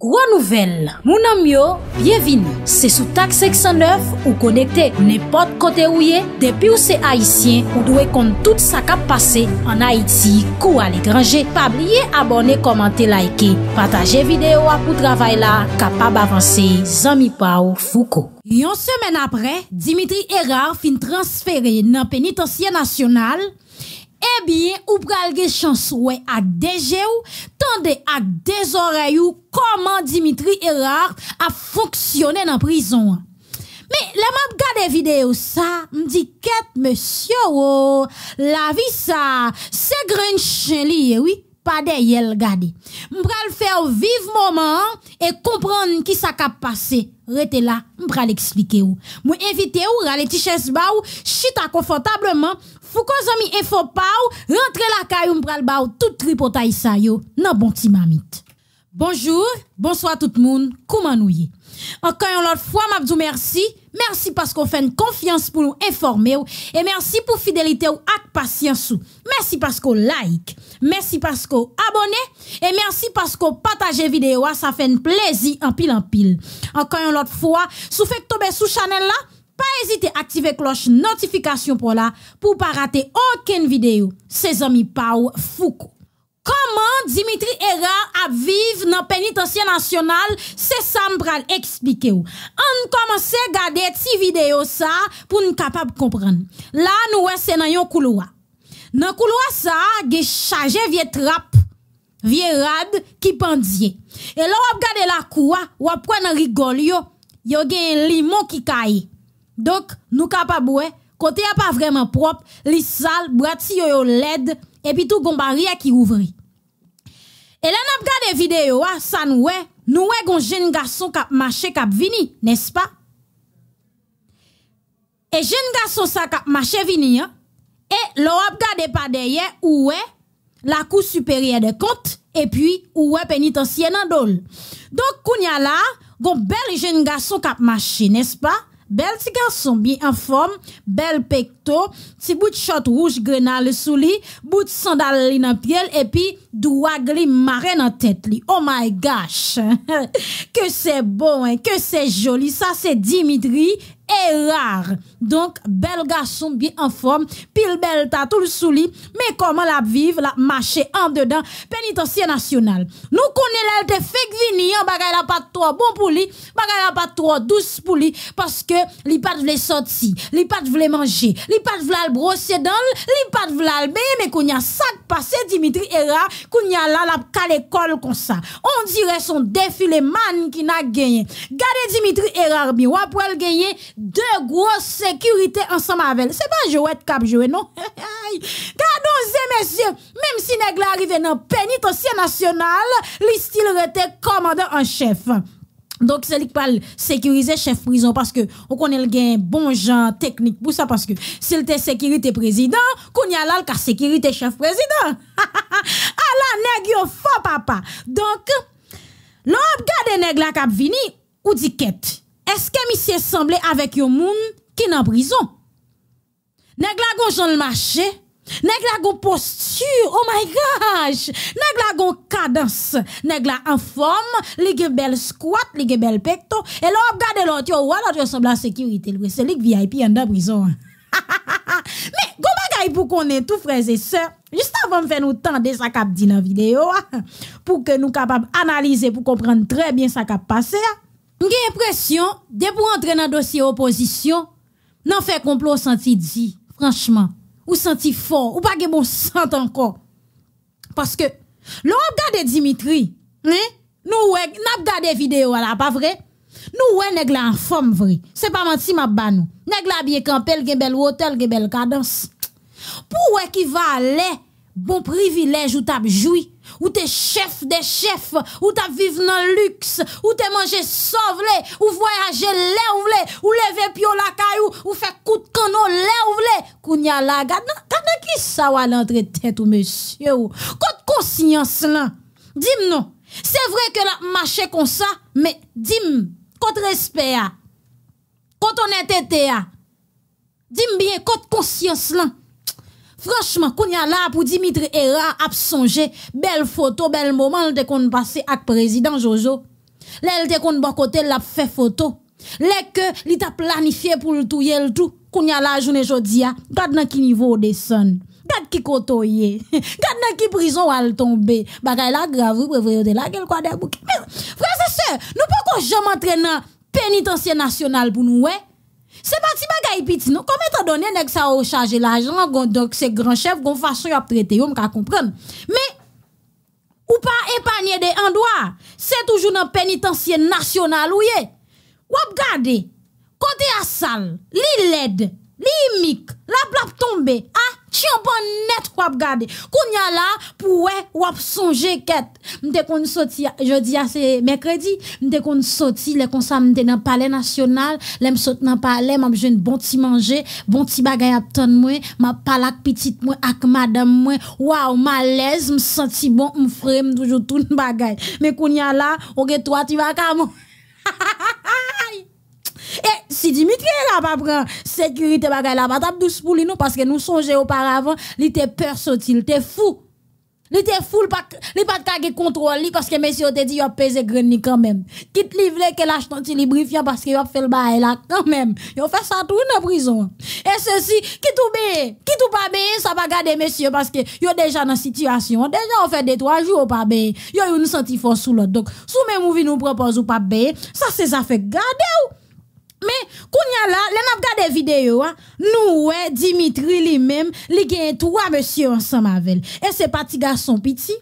Gro nouvel, mounan myo, byevini, se sou tak 609 ou konekte ou ne pot kote ou ye, depi ou se Haitien ou dwe kont tout sa kap pase an Haiti kou ale grange, pa blye abone, komante, laike, pataje videyo apou travay la, kapab avanse, zami pa ou fuko. Yon semen apre, Dimitri Erar fin transfere nan penitosye nasyonal, e bie ou pralge chans wè ak deje ou, à des oreilles comment Dimitri Erard a fonctionné dans prison. Mais la map des vidéo ça, me dit monsieur oh, la vie ça, c'est grand chien oui, pas de yel gade. le faire vivre moment et comprendre qui ça cap rete là, m'pral expliquer ou. Mou invite ou, rale tiches ba ou, chita confortablement, fouko zami info pa ou, rentre la caillou m'pral ba ou, tout tripotaille sa yo, nan bon timamite. Bonjour, bonsoir tout le monde. Comment nous y Encore une fois, je merci. Merci parce qu'on fait une confiance pour nous informer et merci pour fidélité ou acte patience Merci parce qu'on like, merci parce qu'on abonne et merci parce qu'on partage vidéo, ça fait un plaisir en pile en pile. Encore une fois, si vous faites tomber sous channel là, pas hésiter à activer cloche notification pour là pour pas rater aucune vidéo. Ses amis Pau Foucault. Comment Dimitri Erard a vécu dans pénitencier national, c'est ça m'pral expliquer On commence à regarder ces vidéos ça pour nous capable comprendre. Là nous c'est dans un couloir. Dans couloir ça, des chargé vieux trappe, vieux rad qui pendier. Et là on regarde la cour, on prend dans rigole yo, a un limon qui caille. Donc nous capable côté a pas vraiment propre, li sale, bras yo, yo LED, et puis tout gon barrière qui ouvrit. Et là a regardé vidéo ah, ça nous est nous est gon jeune garçon qui a qui vini, n'est-ce pas Et jeune garçon ça qui a marché vini hein? et l'on a regardé pas derrière où est la cour supérieure des comptes et puis où est pénitentiaire dans Donc kounya là gon bel jeune garçon qui a n'est-ce pas Bel ti garçon bien en forme, bel pecto, ti bout chot rouge grenade sous bout sandales li nan piel, puis, douag gris mare en tête li. Oh my gosh! Que c'est bon, hein, Que c'est joli, Ça, c'est Dimitri est rare. Donc, bel garçon bien en forme, pile belle tout le souli, mais comment la vivre, la marcher en dedans, pénitencier national. Nous connaissons l'elte fake vini, en hein, bagay la pas trop bon pour lui, bagay la pas trop douce pour parce que li pas vle sortir, li pas vle manger, li pas vle brosser dans, li pas vle baigner, mais qu'on y a sac passé Dimitri Era, qu'on y a là la à l'école comme ça. On dirait son défilé man qui n'a gagné. Gardez Dimitri Era bien, ou après gagner, deux grosses sécurités ensemble avec elle. C'est pas jouet cap jouer, non? Gardons, messieurs, même si Nègla arrive dans pénitentiaire national, li était commandant en chef. Donc, c'est lui qui parle sécuriser chef prison parce que on connaît le gain bon genre technique pour ça parce que s'il était sécurité président, qu'on y a là le sécurité chef président. Alors, ah nèg yo faux papa. Donc, l'on regarde nèg là cap vini ou dit quête est-ce que monsieur semblé avec un monde qui est en prison Nèg la gon jan le marché, nèg la gon posture, oh my gosh, nèg la gon cadence, nèg la en forme, li gen bel squat, li gen bel pecto, et là on regarde l'autre, ou alors tu ressemble à sécurité, c'est lui VIP en prison. Mais go bagay pou est tout frères et sœurs, juste avant de faire nous tendre ça cap dit dans vidéo pour que nous capable analyser pour comprendre très bien ça cap passé? Mwen l'impression impresyon, de pou entrer le dossier opposition nan fait complot senti dit Franchement, ou senti fort, ou pas de bon sens encore. parce que l'on regarde Dimitri, hein? nous on regarde des vidéos la, pas vrai nous on neg la forme, vrai c'est pas nous. ma map ban nous. nous biye kampel, bel hôtel, bel cadence? pour va bon privilège ou tape ou t'es chef des chefs, ou t'as vivre dans le luxe, ou t'es mangé sauvé, ou voyager la ou ou lever pio la caillou, ou fait coup de canon y Kounya la, garde, qui ça ou à l'entrée tête ou monsieur ou. Quand conscience là, dis non. C'est vrai que la marché comme ça, mais dis-moi, contre respect, quand on dis-moi bien, kote conscience là. Franchement, qu'on y a là pour Dimitri Era a songé belle photo, bel moment de qu'on passé avec président Jojo. L'elle te qu'on bon côté l'a fait photo. Là, que li planifié pour le tout le tout. Qu'on y a là journée jodi hein, dans qui niveau descend. Gad Garde qui kotoye. Garde dans qui prison va tomber. Bagay la grave, vous pouvez de la gueule quoi des frère et sœurs, nous pas qu'on jamais entraîner pénitencier national pour nous, ouais. C'est pas si petit, non. Comment tu donnes nest ça au charger l'argent, donc c'est grand chef, gon façon y'a traité, y'a m'ka comprendre. Mais, ou pas épargner des endroits, c'est toujours dans pénitencier national, ou yé. Ou côté gade, kote à li l'aide. L'imic la blab tombe, ah tiens bon net qu'on y Kounia là, la poue, ou wap sonje ket, mte kon soti, à à mercredi, mercredi mte kon soti, le konsa mte nan palais national, le nan pale, m'a bon ti manger bon ti bagay ap ton moi ma palak petite moi ak moi mwen, malaise me senti bon, mfre, toujours tout bagay, me là, la, oge baka ha ha ha et eh, si Dimitri là pas pris sécurité, il n'a pas douce pour nous parce que nous songeons auparavant, il était peur il était fou. Il était fou, il n'est pas de contrôle, parce que monsieur, a dit, il a pesé grenier quand même. Quitte livré que l'achetant en librifia, parce qu'il a fait le bail là, quand même. Ils ont fait ça tout dans la prison. Et ceci, quitte ou bien quitte tout pas bien ça va garder monsieur, parce que, il a déjà dans la situation. Déjà, on fait des trois jours, pas bien Il a eu une sentie fort sous l'autre. Donc, sous même où nous propose ou pas bien ça, c'est ça fait garder ou? Mais, qu'on y a là, les n'a pas vidéo, hein. Nous, ouais, Dimitri lui-même, il y trois messieurs ensemble avec elle. Et c'est pas garçon petit.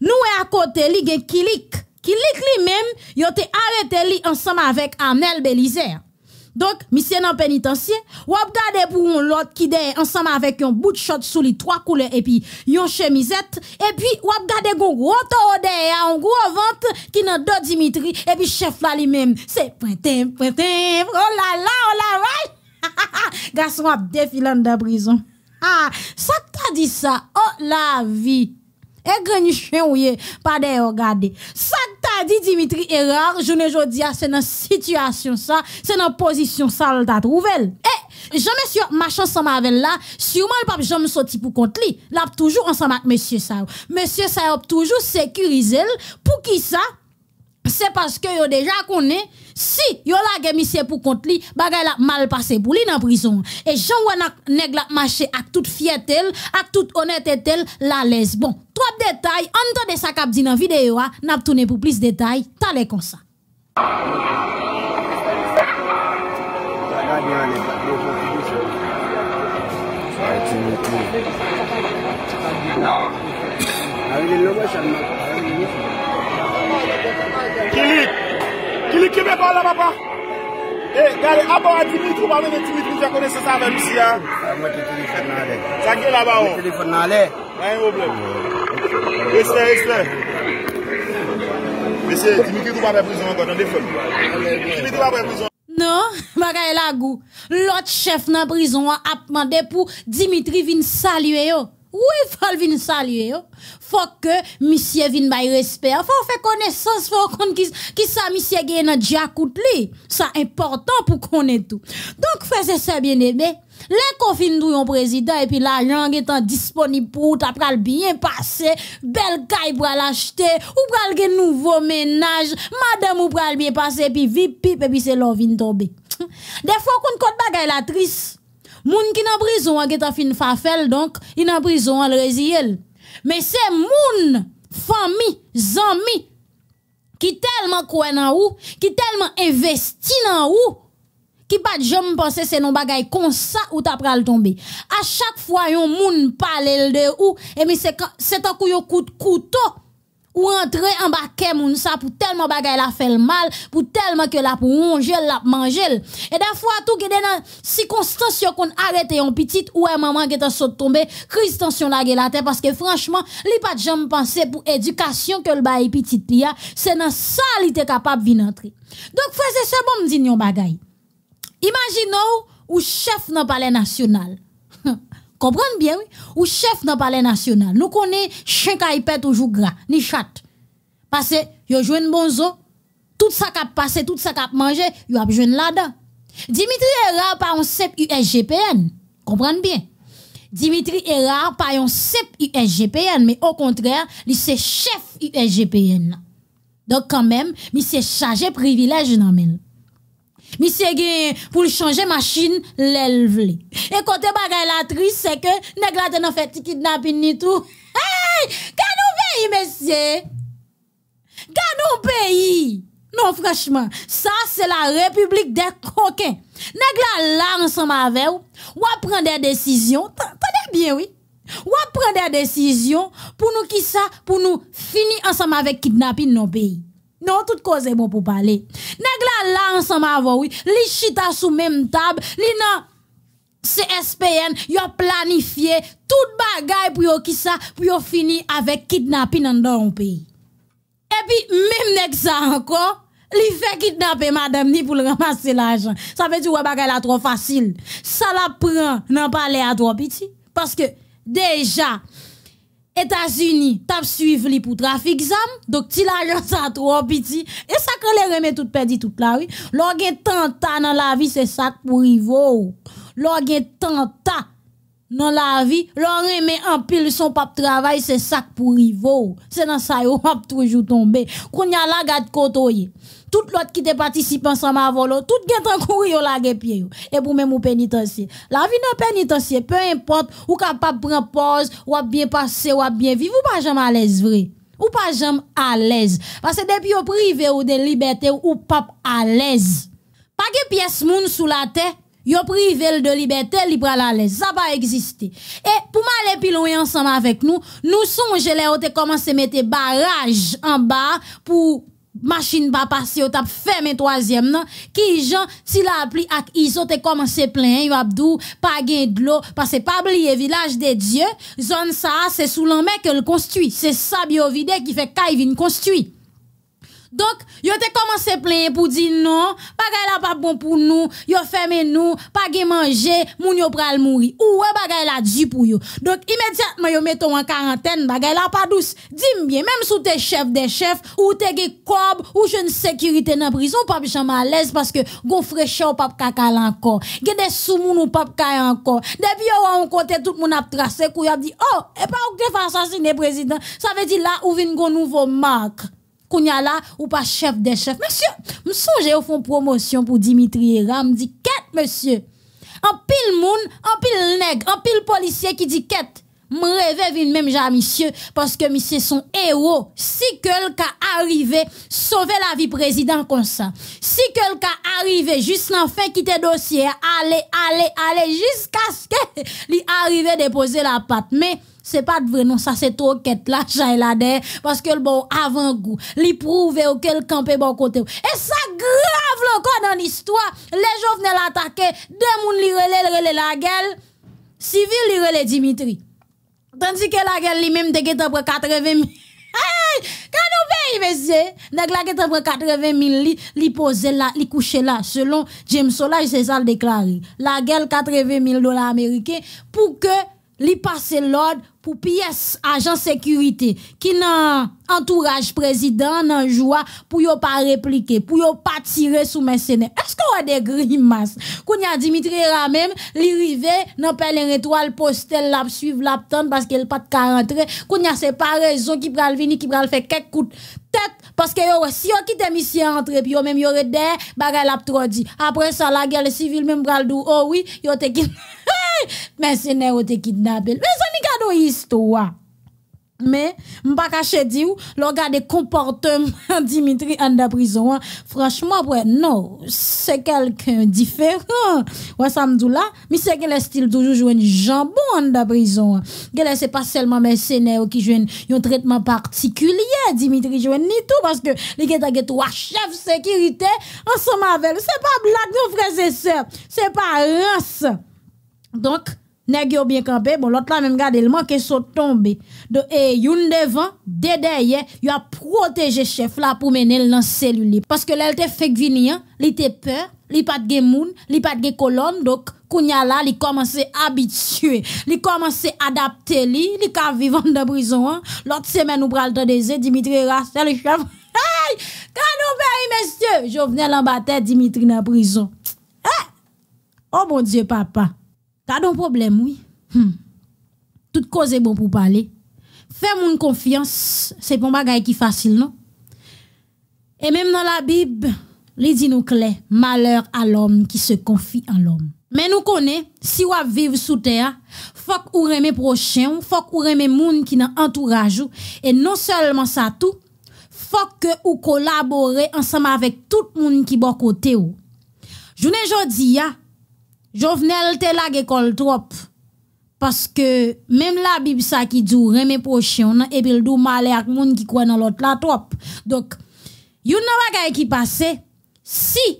Nous, à côté, il y a Kilik. Kilik lui-même, il a été arrêté ensemble avec Amel Bélizer donc, misye nan ou ap gade pour un lot qui dey ensemble avec yon bout shot souli trois couleurs et epi yon puis ou ap gade gon gros o a yon gros vant ki nan do Dimitri, puis chef la li même se printemps, printemps, oh la la, oh la la, garçon ap dans la prison. Ah, ça ta dit ça. oh la vie. Et grand chien pas d'ailleurs regarder. Ça t'a dit Dimitri Erard, je ne à c'est dans situation ça, c'est dans position ça t'a trouvé. Et jamais e sur chance ensemble avec là, sûrement le pape jamais sorti pour compte lui. Là toujours ensemble avec monsieur ça. Monsieur ça toujours sécurisé pour qui ça Se paske yo deja konen Si yo la gemise pou kont li Bagay la mal pase pou li nan prison E jan wè nan neg la mache ak tout fietel Ak tout onetetel la lesbon Tro ap detay Anto de sa kap di nan videyo a Nap toune pou plis detay Tade konsa Mwen ane ane Mwen ane Mwen ane Kili, kili kime pa la papa? E, gale, apan an Dimitri ou pa mene Dimitri ou jakone se sa anvem si ya? A, mwen kile kile fè nan le. Sa kile la pa ou? Kile fè nan le. A, yon mwen blèm. Estè, estè. Mese, Dimitri ou pa mè prison an kon, an defon? Dimitri ou pa mè prison? Non, bagay la gou. Lot chef nan prison wap apman depou, Dimitri vin salye yo. Oui, faut venir saluer, yo. Faut que monsieur vienne by respect. Faut faire connaissance, faut qu'on qui, qui ça monsieur gagne dans jacout lui. Ça important pour qu'on ait tout. Donc, frère ça bien aimé. Les confines d'où yon président et puis l'argent étant disponible pour t'as pral bien passé, belle caille pour l'acheter, ou pral gen nouveau ménage, madame ou pral bien passé puis vip pip et puis c'est l'on vin tomber. Des fois qu'on compte bagay la triste. Moun qui nan prison a geta fin fafel, donc, il nan prison al résiliel. Mais c'est moun, famille, amis qui tellement kouen en ou, qui tellement investi en ou, qui pas jamais penser c'est non bagay comme ça ou t'a pral tomber. À chaque fois yon moun parle de ou, et mais c'est c'est un coup de couteau ou entrer en bas moun pour tellement bagay la fait mal pour tellement que la pour ronger la manger et des fois tout qui dans circonstance circonstances qu'on arrête en petit ou un maman qui est en tomber crise tension la la tête parce que franchement li pas jambes penser pour éducation que le bail petit c'est dans ça li était capable venir entrer donc frère c'est ça bon me dit bagay imaginons ou chef dans palais national Comprenez bien, oui. Ou chef dans le palais national. Nous connaissons chien qui toujours gras, ni chat. Parce que, yo joué bonzo, tout ça qui a passé, tout ça qui a mangé, yo a joué là-dedans. Dimitri rare par un CEP USGPN. Comprenez bien. Dimitri rare par un CEP USGPN, mais au contraire, il c'est chef USGPN. Donc quand même, il s'est chargé privilège dans Monsieur pour pour changer machine l'élevé. Et côté bagay la triste c'est que nèg ne t'en fait kidnapping ni tout. Hey! nous nou pays monsieur. Ka nou pays. Non franchement, ça c'est la République des coquins. Les là ensemble avec ou, à prendre des décisions. Tenez bien oui. Ou prendre des décisions pour nous qui ça pour nous finir ensemble avec kidnapping nos pays. Non, tout cause est bon pour parler. Nèg là ensemble avant oui, li chita sous même table, li nan CSPN, ont planifié tout bagay pour yon qui pour yo fini avec kidnapping dans un pays. Et puis même nèg ça encore li fait kidnapper madame ni pour ramasser l'argent. Ça veut dire ouais bagay la trop facile. Ça la prend nan parler à trop petit parce que déjà États-Unis, t'as suivi pour trafic zam, donc ti l'argent ça trop petit. Et ça quand les remet tout perdu toute la oui. L'orgue tanta dans la vie, c'est ça pour rivo. L'orgue tanta dans la vie, l'on remet en pile son pape travail, c'est ça pour rivaux. C'est dans ça yo pas toujours tombé. Qu'on y la gade kotoye tout l'autre qui te participe ensemble à volo, tout en tan yo la pied et pour même ou pénitencier. La vie dans pénitencier, peu importe, ou capable prendre pause, ou bien passé ou bien vivre, ou pas jamais à l'aise vrai. Ou pas jamais à l'aise. Parce que depuis au privé ou de liberté ou pas à l'aise. Pas que pièce moun sous la tête. Yo privé de liberté, libre à l'aise. Ça va exister. Et pour m'aller plus loin ensemble avec nous, nous sommes les autres commencer à mettre barrage en bas pour machine pas passé, Fais mes troisième non qui gens si la appris ak iso te commencé plein yo abdou pas gain de l'eau parce que pas oublier village des dieux zone ça c'est sous l'en que le construit c'est ça vide qui fait caille vin construit donc, yo te commencé plein pour dire non, bagay la pas bon pour nous, yo fermé nous, pas gè manger, moun yo pral mourir. Ou bagay la du pour yo. Donc, immédiatement yo mettons en quarantaine, bagay la pas douce. Dis bien, même sous tes chefs des chefs ou te gè cob ou jeune sécurité dans prison, pas mal à l'aise parce que gon fraîcheur pas kakal encore. Gè des sous moun ou pas ka encore. Depuis yo on côté tout moun a tracé kou y dit "Oh, et pas ou te assassiner président." Ça veut dire là ou vin gon nouveau marque là, ou pas chef des chefs. Monsieur, m'songe au fond promotion pour Dimitri Ram dit quête, monsieur. En pile moun, en pile nèg, en pile policier qui dit quête. M'rêve vin même ja monsieur, parce que monsieur son héros. Si quelqu'un arrivé, sauver la vie président comme ça. Si quelqu'un arrivé, juste en fin quitter dossier, allez, allez, allez, jusqu'à ce qu'il arrive déposer la patte. Mais, c'est pas de vrai non ça c'est trop quête là j'ai là parce que le bon avant goût li prouve auquel campé bon côté et ça grave encore dans l'histoire les venaient l'attaquer deux moun li relè la gueule civil li Dimitri tandis que la gueule li même te get après 80 000 Hey, quand nous pays, messieurs, nèg la après 80 000 li, li pose là, li couche là, selon James Solage, c'est ça le déclaré. La gueule 80 000 dollars américains pour que li passe l'ordre pour pièce agent sécurité qui nan entourage président nan joie pour yo pas répliquer pour yo pas tirer sous mercenaires est-ce qu'on a des grimaces a Dimitri ra même li rivé nan pèlerin étoile postel la suivre la tante parce qu'elle pas de ka y a c'est pas raison qui pral venir qui pral faire quelques coups tête parce que yo si yo quitte mission entre puis yo même des redé bagay la trop dit après ça la guerre civile même pral dou oh oui yo te Mais n'est te kidnappé. Mais ça ni pas histoire. Mais m'pa caché di ou, le comportement Dimitri en prison. Hein. Franchement ouais, non, c'est quelqu'un différent. Ouais ça me là, mais c'est que le style toujours joue jambon en de prison. Gèle hein. c'est pas seulement mercenaires qui jouent un traitement particulier. Dimitri joue ni tout parce que les gars ont trois chefs sécurité ensemble avec. C'est pas blague non frères et sœurs, c'est pas race. Donc, nèg yo bien campé, bon l'autre là même garder le manque saute tomber. Donc, et eh, youn devant, de derrière, il a protégé chef là pour mener dans cellule parce que l'elle fait venir, il hein, était peur, li pas de moun, li pas de colonne donc kounya là, li commencé habitué, li commencé adapter li, li ka vivant dans prison. Hein. L'autre semaine ou pral temps des Dimitri Rassel, le chef. Hey! Quand nous pays messieurs, Je venais bataille Dimitri dans prison. Oh mon Dieu papa. Pas de problème, oui. Toute hmm. Tout cause est bon pour parler. Fais mon confiance, c'est pas un bagage qui facile, non? Et même dans la Bible, il dit nous malheur à l'homme qui se confie en l'homme. Mais nous connaissons, si on vivre sous terre, faut qu'on mes prochain, faut qu'on mes monde qui dans entourage et non seulement ça tout, faut que ou collaborer ensemble avec tout le monde qui est à côté ou. dis pas, Jovenel te lage col trop. Parce que même la Bible sa qui dit remè prochain, et puis le dou malé ak moun qui croit dans l'autre la trop. Donc, yon nan bagay qui passe, si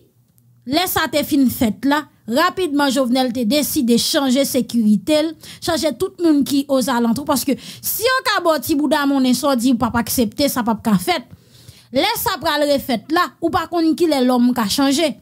le sa te fin fête là, rapidement Jovenel te décide changer sécurité, changer tout monde qui à l'entrée Parce que si yon kaboti bouda mon et so dit pas accepter sa pas ka fait, le sa pral fête là, ou pas kon qui le l'homme ka changé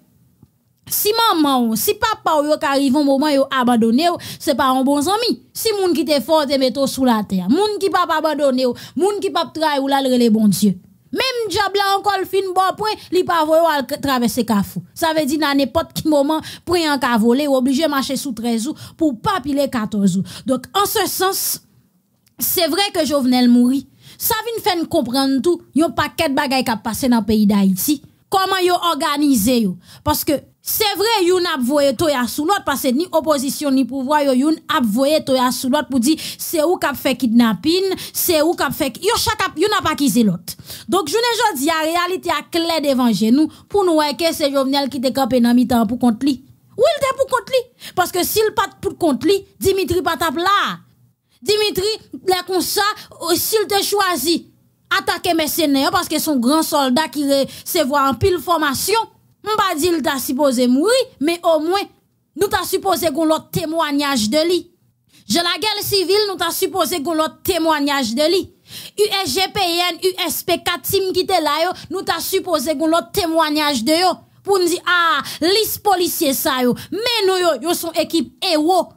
si maman ou, si papa ou yo arrive moment yo abandonné ou, c'est pas un bon ami. Si moun qui te fort te metto sous la terre, moun qui pas abandonné ou, moun qui pas trahi ou là le bon Dieu. Même diable là encore fin bon point, li pas voyo al traverser kafou. Ça veut dire n'a n'importe qui moment, prend en ka voler, obligé marcher sous 13 ou pour pas piler 14 ou. Donc en ce sens, c'est vrai que Jovenel Mouri, Ça vient faire comprendre tout, yon paquet de bagay qui passe passé dans le pays d'Haïti. Comment yon organisé yo? Parce que c'est vrai, n'ont pas voyé toi à sous l'autre, parce que ni opposition ni pouvoir, ont a voyé toi à sous l'autre pour dire, c'est où qu'a fait kidnapping, c'est où qu'a fait, yon chaque, yon n'a pas quitté l'autre. Donc, je ne dis la réalité a clé devant nous, pour nous voir que c'est qui te campé dans mi-temps pour contre lui. Où il était pour contre lui? Parce que s'il pas pour contre lui, Dimitri pas là. Dimitri, là, comme ça, euh, s'il te choisi, attaquer mes parce que son grand soldat qui se voit en pile formation, Mbadil dire qu'il ta supposé mourir, mais au moins, nous t'a supposé qu'on l'autre témoignage de lui. Je la guerre civile, nous t'a supposé qu'on l'autre témoignage de lui. USGPN, USP4, team qui était là, nous t'a supposé qu'on l'autre témoignage de yo. Pour nous dire, ah, les policiers ça yo, mais nous yo, sont équipe héros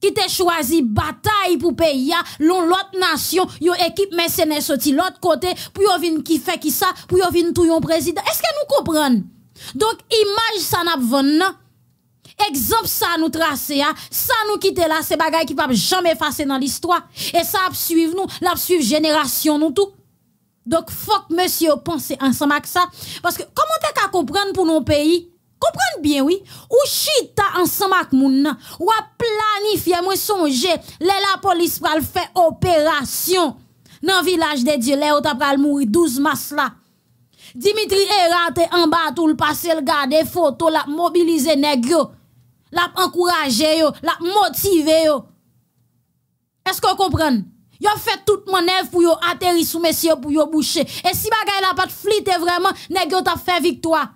qui t'a choisi bataille pour pays l'on l'autre nation yo équipe mercenaires sorti l'autre côté pour yo vinn qui fait qui ça pour yo vinn tout yon président est-ce que nous comprenons donc, image ça n'a pas Exemple ça nous tracer hein? ça nous quitter là, c'est choses qui peuvent jamais effacer dans l'histoire et ça a suivre nous, l'a suivre génération nous tout. Donc faut que monsieur pense ensemble avec ça parce que comment t'es qu'à comprendre pour nos pays Comprendre bien, oui. Ou chita ensemble avec moun Ou planifier planifié, songer que la police va faire opération dans le village de Dieu, là, ou t'as mourir 12 mars là. Dimitri est raté en bas tout le passé, le garde photo, la mobiliser nèg la encouragé, yo, la motiver yo. Est-ce que vous comprenez? a fait toute manœuvre pour yo atterrir sous messieurs pour yo boucher. Et si bagay la pas flité vraiment, nèg yo fait victoire.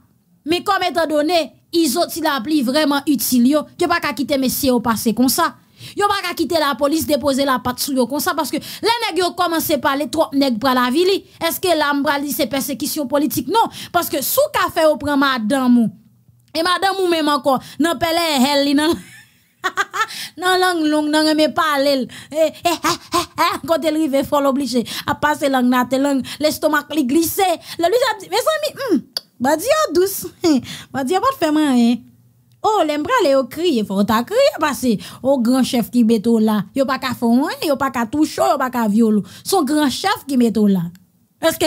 Mais comme étant donné, ils ont il a vraiment utile yo, que pas qu'à quitter messieurs au passé comme ça. Yo pas quitter la police, déposer la patte sous le comme ça parce que les nèg yo commencent à parler trop nèg pour la ville. Est-ce que l'âme m'bral c'est persécution politique? Non, parce que sous café au prend madame ou. Et madame ou même encore, nan pelé elle li nan langue long nan mais parler eh quand elle rive faut l'obliger à passer langue na te langue l'estomac li glisser le lui a dit mes amis bah hmm, dia douce bah dia pas de faire rien Oh, l'embra le yo kriye, faut ta kriye que oh, grand chef ki beto la, yo pa ka fon, yo pa ka toucho, yo qu'à ka C'est Son grand chef qui Est-ce la.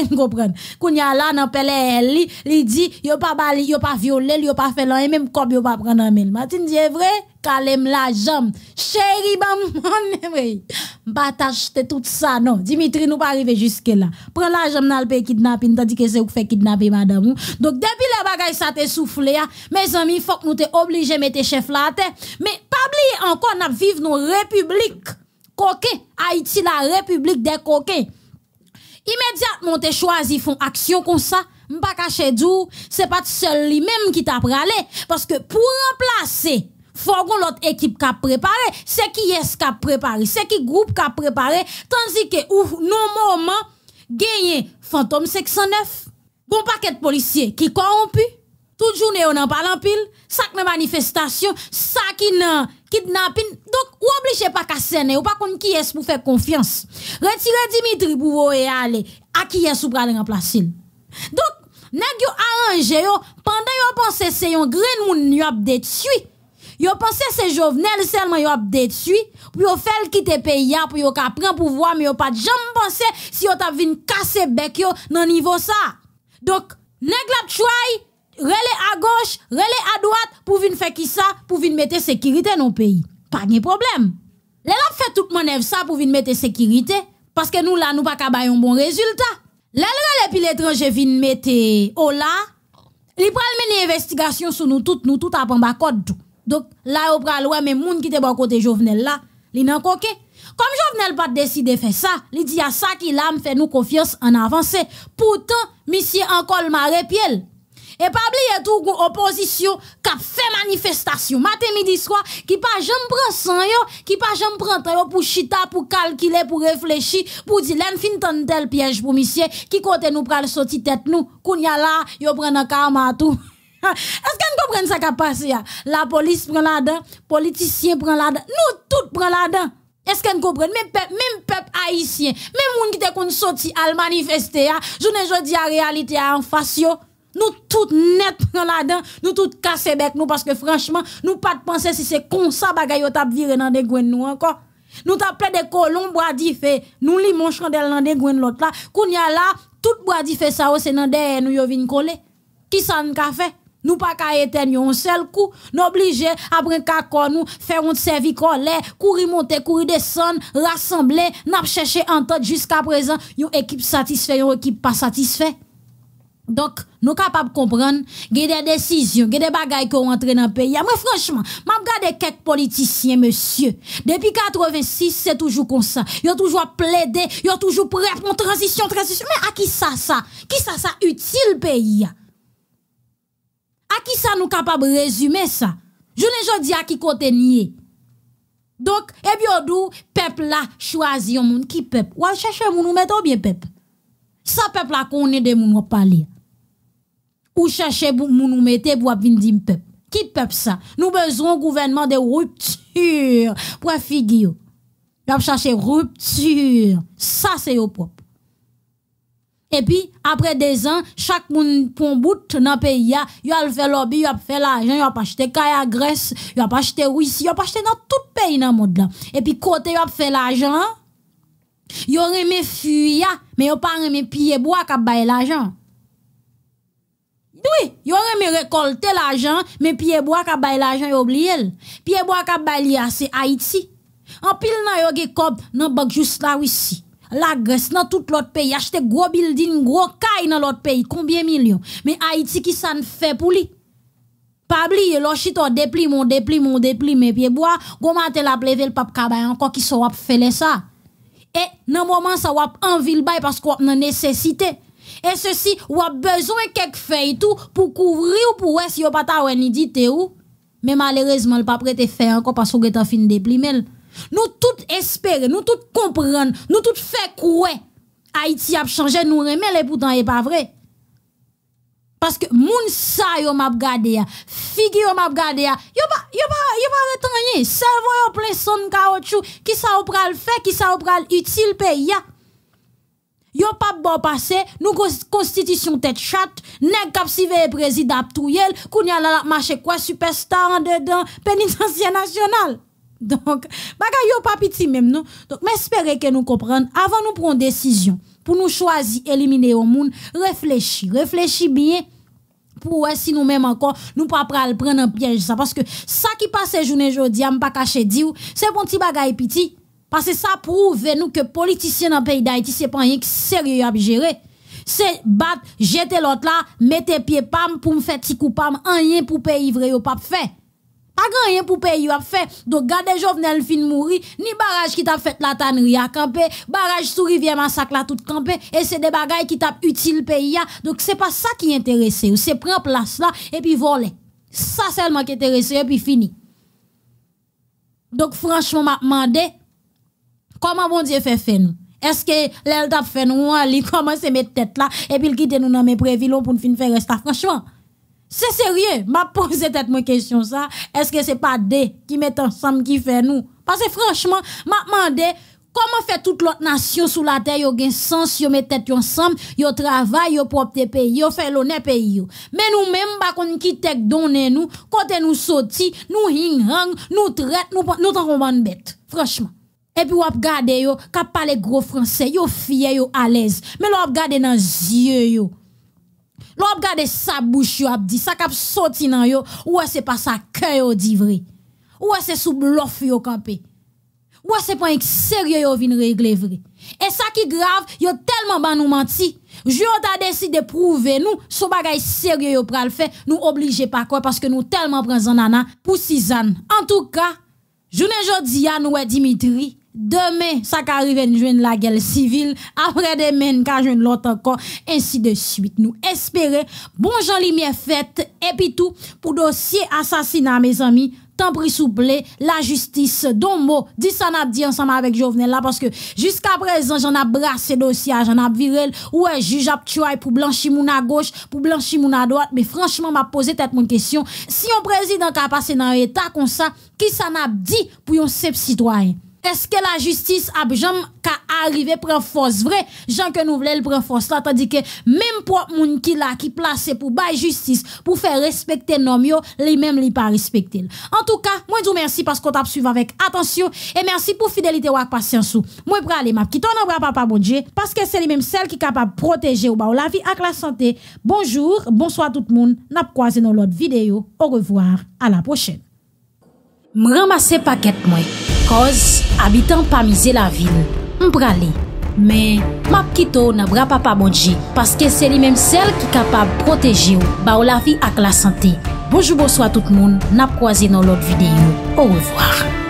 vous quand il Koun a là, nan pele li, li di, yo pas bali, yo pas viole, yo pa felon e même kop yo pas prendre un mille. Matin dit vrai kalem la jam, Chéri, bam, mon Pas t'acheter tout ça, non. Dimitri, nous pas arrivé jusque là. Prends la jambe dans le pays kidnapping, tandis que c'est vous fait kidnapper madame. Donc, depuis la bagay ça te soufflé, hein. mes amis, faut que nous te obligés de mettre chef là Mais, pas oublier encore, nous vivons nos républiques. Coquin. Haïti, la république des coquets. Immédiatement, te choisi, font action comme ça. M'pas caché d'où, c'est pas seul lui-même qui t'a pralé. Parce que pour remplacer faut qu'on l'autre équipe qui a préparé, c'est qui est qui a préparé, c'est qui groupe qui a préparé, tandis que nous, moment gagné fantôme 609, bon paquet de policiers qui corrompu, toute journée on en parle en pile, ça manifestation, ça qui nan kidnapping. Donc vous obligé pas casser, ou pas comme qui est pour faire confiance. Retirer Dimitri pour aller à qui est ce pour aller remplacer. Donc N'a yo arrangé pendant yo que c'est un grain moun yo de Yo que c'est Jovenel seulement yo a détruit pour yo faire quitter pays pour yo prendre pouvoir mais yo pas jamais pensé si yo t'a vinn casser bec yo dans niveau ça. Donc nèg la try relé à gauche, relé à droite pour venir faire qui ça pour venir mettre sécurité dans le pays. Pas de problème. Les la fait toute manœuvre ça pour venir mettre sécurité parce que nous là nous pas un bon résultat. Les relé puis l'étranger vinn mettre au là, il mener investigation sur nous toutes, nous tout à Pambakot, bas donc là, au pral, ouais, mais moun qui te bon côté Jovenel là, li nan koke. Comme Jovenel pas décidé de faire ça, il dit à ça qu'il a fait nous confiance en avancée. Pourtant, monsieur encore maré piel. Et pas oublier tout opposition qui a fait manifestation matin midi soir qui pas jamais prend sang yo, qui pas jamais prend temps pour chita pour calculer pour réfléchir pour dire l'en fin tant tel piège pour monsieur qui côté nous pral sortir tête nous a là yo prend un karma tout. Est-ce qu'on comprend ça qui passe passé La police prend la les politicien prend la dent, nous tous prenons la dent. Est-ce qu'on comprend? Même peuple, même peuple haïtien, même gens qui te kon sorti à manifester, journée jodi la réalité en face nous tous net prend la dent, nous tous casser bec nous parce que franchement, nous pas de penser si c'est comme ça bagay yo tap viré dans les nous encore. Nous t'appelons des colombes bois nous li mon dans des gwen l'autre là, qu'on y a là, tout bois fait ça oh, c'est dans des nous yo vinn coller. Qui ça nous fait? Nous pas qu'à éteindre un seul coup, nous obligés après qu'à nous faire un collé, courir monter, courir descendre, rassembler, n'a en entendre jusqu'à présent une équipe satisfaite, une équipe pas satisfaite. Donc, nous capables de comprendre, il des décisions, il des bagailles qui ont dans le pays. Moi, franchement, je regarde quelques politiciens, monsieur. Depuis 86, c'est toujours comme ça. Ils ont toujours plaidé, ils ont toujours prêt pour transition, transition. Mais à qui ça, ça? Qui ça, ça, utile pays? qui ça nous capable de résumer ça Je jamais dit à qui côté nier. Donc, et eh bien, d'où peuple là choisit un monde qui peuple. Ou à chercher un monde ou bien peuple. Ça, peuple là qu'on de monde ou parler. Ou chercher un monde ou mettre pour venir peuple. Qui peuple ça Nous besoin gouvernement de rupture pour figure. Il chercher rupture. Ça, c'est au peuple. Et puis, après des ans, chaque moun pon bout le pays il a fait lobby, il a fait l'argent, il a acheté Kaya Grèce, il a acheté Russie, il a acheté dans tout pays dans monde Et puis, côté il a fait l'argent, yo remet fuya, mais yo pas remis pied bois k'ap bay l'argent. Oui, aurait remet récolter l'argent, mais pied bois k'ap bay l'argent oublie oublié. Pied bois k'ap l'argent, c'est Haïti. En pile nan yo ge kop nan banque juste là ici la Grèce, dans tout l'autre pays, acheter gros building, gros caille dans l'autre pays, combien de millions. Mais Haïti, qui s'en ne fait pour lui? Pas oublier, l'ochito déplime, on dépli on déplime, mes pieds bois, comment matin la plevel le pape kabay encore qui so wap les ça. Et, nan moment ça wap en ville bay parce qu'on a nécessité. Et ceci, wap besoin quelques feuilles tout pour couvrir ou pour si yon pata ou ni dit ou. Mais malheureusement, le pape prête fait encore parce qu'on est en fin déplime. Nous tout espérons, nous tout comprenons, nous tout faire quoi Haïti a changé, nous remet les pourtant et pas vrai. Parce que moun sa yo ont regardé les figi yo ont regardé ils yo pas yo pas yo pas yo son qui ont fait, qui sa ou pral utile pays ya. Yo pas bon passé, nous constitution tête chatte, nèg k'ap sive président Touyel, kounya la marché quoi superstar en dedans, pénitentiaire national. Donc, bagay pas petit même non. Donc, m'espérer que nous comprenons. avant nous prendre décision pour nous choisir éliminer au monde, réfléchis, réfléchis bien pour si nous même encore, nous pas à prendre un piège Parce que ça qui passe journée ne a pas caché dire, c'est bon petit bagay petit. Parce que ça prouve nous que politiciens dans le pays d'Haïti, c'est pas rien sérieux à gérer. C'est battre, jeter l'autre là, mettre pied pam pour me faire petit coup un rien pour pays vrai au pas fait. Pas rien pour payer a fait. Donc gardez Jovenel fin mourir, ni barrage qui t'a fait la tannerie à camper barrage sous rivière massacre la toute Camper. et c'est des bagailles qui t'a utile pays Donc c'est pas ça qui intéresse ou c'est prendre place là et puis voler. Ça seulement qui intéresse et puis fini. Donc franchement m'a demandé comment bon Dieu fait faire nous Est-ce fait nous fait comment nous mes têtes là et puis la, puis, nous nous mes mes pour nous finir, faire ça Franchement c'est sérieux, m'a posé tête question ça. Est-ce que c'est pas des qui mettent ensemble qui fait nous Parce que franchement, m'a demandé comment fait toute l'autre nation sous la terre yo un sens, yo met tête ensemble, yo travail, yo propre pays, yo fait l'honneur pays Mais nous même pas bah, qu'on qui quand donné nous, côté nous sorti, nous hing hang, nous traite, nous nous t'en bête. Franchement. Et puis, vous regardez, vous parlez gros français, vous fiers, vous à l'aise. Mais vous regardez dans les yeux, l'on regarde sa bouche a dit, ça cap sorti nan yo, ouais c'est pas sa cœur dit vrai. Ouais c'est sous bluff yo campé. Ouais c'est pas sérieux yo vinn régler vrai. Et ça qui grave, yo e tellement ban nous menti. Je t'a décidé de prouver nous, son bagay sérieux yo pral fait, nous obligé pas quoi parce que nous tellement prenons nana pour ans En tout cas, je journée dit à nous Dimitri demain, ça qui arrive, nous jouons la guerre civile, après demain, nous jouons l'autre encore, ainsi de suite. Nous espérons, bon Jean Lumière fête, et puis tout, pour dossier assassinat, mes amis, tant pris souple, la justice, don mot, dit ça n'a dit ensemble avec Jovenel là, parce que jusqu'à présent, j'en ai brassé dossier, j'en ai viré, ouais, juge a tué pour blanchir mon à gauche, pour blanchir mon à droite, mais franchement, m'a posé tête mon question, si un président qui a dans un état comme ça, qui ça n'a dit pour un citoyen? Est-ce que la justice a ka arrivé prend force vrai jean que nous voulons prend force là tandis que même pour moun ki la qui placé pour bay justice pour faire respecter nos yo les mêmes li pas respecté. En tout cas, moi vous merci parce qu'on t'a suivi avec attention et merci pour fidélité ou patience Je Moi pour aller m'a papa bon parce que c'est lui même celle qui capable protéger ou bas la vie avec la santé. Bonjour, bonsoir tout le monde. N'a croisé dans l'autre vidéo. Au revoir, à la prochaine. M ramase paket mwen, koz abitan pa mize la vil, m pra li. Men, map kito nan bra pa pa bodje, paske se li menm sel ki kapab proteji ou, ba ou la vi ak la sante. Bojou bojou a tout moun, nap kwa zi nan lot videyo. Ou revoar.